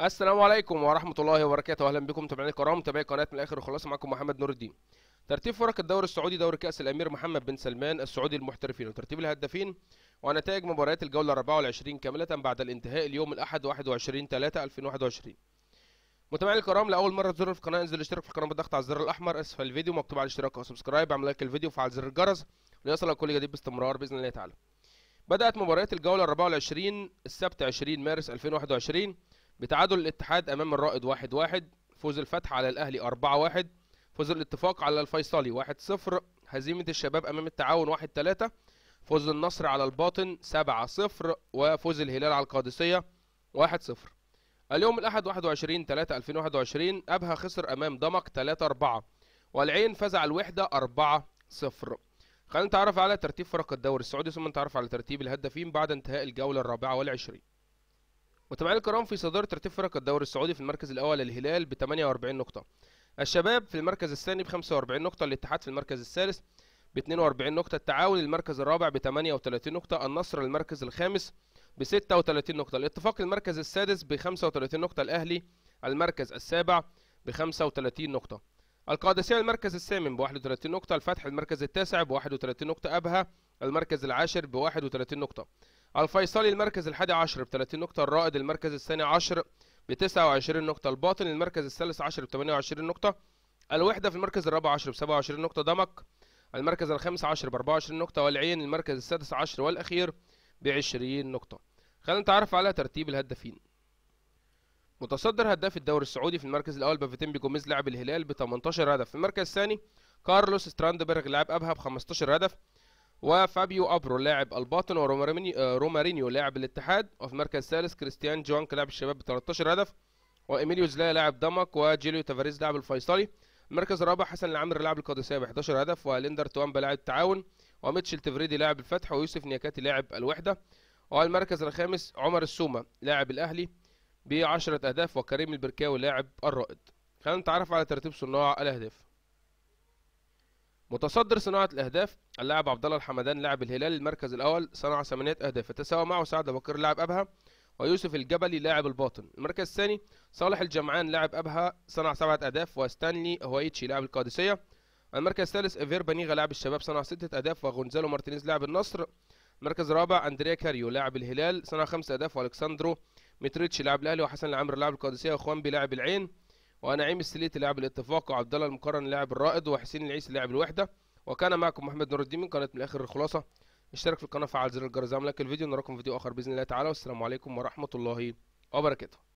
السلام عليكم ورحمة الله وبركاته أهلا بكم متابعينا الكرام متابعي قناة من الآخر وخلاص معكم محمد نور الدين ترتيب فرق الدوري السعودي دوري كأس الأمير محمد بن سلمان السعودي المحترفين وترتيب الهدافين ونتائج مباريات الجولة 24 كاملة بعد الانتهاء اليوم الأحد 21 3 2021 متابعينا الكرام لأول مرة تزورنا في القناة انزل اشترك في القناة بالضغط على الزر الأحمر أسفل الفيديو مكتوب على الاشتراك أو سبسكرايب اعمل لايك الفيديو وفعل زر الجرس ليصلك كل جديد باستمرار بإذن الله تعالى بدأت مباريات الجولة 24 السبت 20 مارس 2021 بتعادل الاتحاد امام الرائد 1-1 واحد واحد. فوز الفتح على الاهلي 4-1 فوز الاتفاق على الفيصلي 1-0 هزيمه الشباب امام التعاون 1-3 فوز النصر على الباطن 7-0 وفوز الهلال على القادسيه 1-0 اليوم الاحد 21 3 2021 ابها خسر امام دمك 3 4 والعين فاز على الوحده 4 0 خلينا نتعرف على ترتيب فرق الدوري السعودي ثم نتعرف على ترتيب الهدافين بعد انتهاء الجوله الرابعه والعشرين متابعينا الكرام في صدارة ترتيب فرق الدوري السعودي في المركز الأول الهلال ب 48 نقطة. الشباب في المركز الثاني ب 45 نقطة، الاتحاد في المركز الثالث ب 42 نقطة، التعاون المركز الرابع ب 38 نقطة، النصر المركز الخامس ب 36 نقطة، الاتفاق المركز السادس ب 35 نقطة، الأهلي المركز السابع ب 35 نقطة. القادسية المركز الثامن ب 31 نقطة، الفتح المركز التاسع ب 31 نقطة، أبها المركز العاشر ب 31 نقطة. الفيصلي المركز الحادي عشر ب 30 نقطة الرائد المركز الثاني عشر ب 29 نقطة الباطن المركز الثالث عشر ب 28 نقطة الوحدة في المركز الرابع عشر ب 27 نقطة دمك المركز الخامس عشر ب 24 نقطة والعين المركز السادس عشر والأخير ب 20 نقطة خلينا نتعرف على ترتيب الهدافين متصدر هداف الدوري السعودي في المركز الأول بافيتين جوميز لاعب الهلال ب 18 هدف في المركز الثاني كارلوس ستراندبرغ لاعب أبها ب 15 هدف وفابيو ابرو لاعب الباطن ورومارينيو آه، لاعب الاتحاد وفي المركز الثالث كريستيان جوانك لاعب الشباب ب 13 هدف واميليو زلايا لاعب دمك وجيليو تافاريز لاعب الفيصلي المركز الرابع حسن العامر لاعب القادسيه ب 11 هدف وليندر توامبا لاعب التعاون وميتشل تفريدي لاعب الفتح ويوسف نياكاتي لاعب الوحده والمركز الخامس عمر السومه لاعب الاهلي ب 10 اهداف وكريم البركاوي لاعب الرائد خلينا نتعرف على ترتيب صناع الاهداف متصدر صناعة الأهداف اللاعب عبد الله الحمدان لاعب الهلال المركز الأول صنع ثمانية أهداف يتساوى معه سعد بكر لاعب أبها ويوسف الجبلي لاعب الباطن المركز الثاني صالح الجمعان لاعب أبها صنع سبعة أهداف وستانلي هويتشي لاعب القادسية المركز الثالث إيفير بنيغا لاعب الشباب صنع ستة أهداف وغونزالو مارتينيز لاعب النصر المركز الرابع أندريا كاريو لاعب الهلال صنع خمسة أهداف وألكساندرو متريتش لاعب الأهلي وحسن العمر لاعب القادسية وخوانبي لاعب العين ونعيم السليتي لاعب الاتفاق وعبد الله المقرن لاعب الرائد وحسين العيسي لاعب الوحده وكان معكم محمد نور الدين من قناه من الاخر الخلاصه اشترك في القناه فعل زر الجرس عمل لايك لك الفيديو نراكم فيديو اخر باذن الله تعالى والسلام عليكم ورحمه الله وبركاته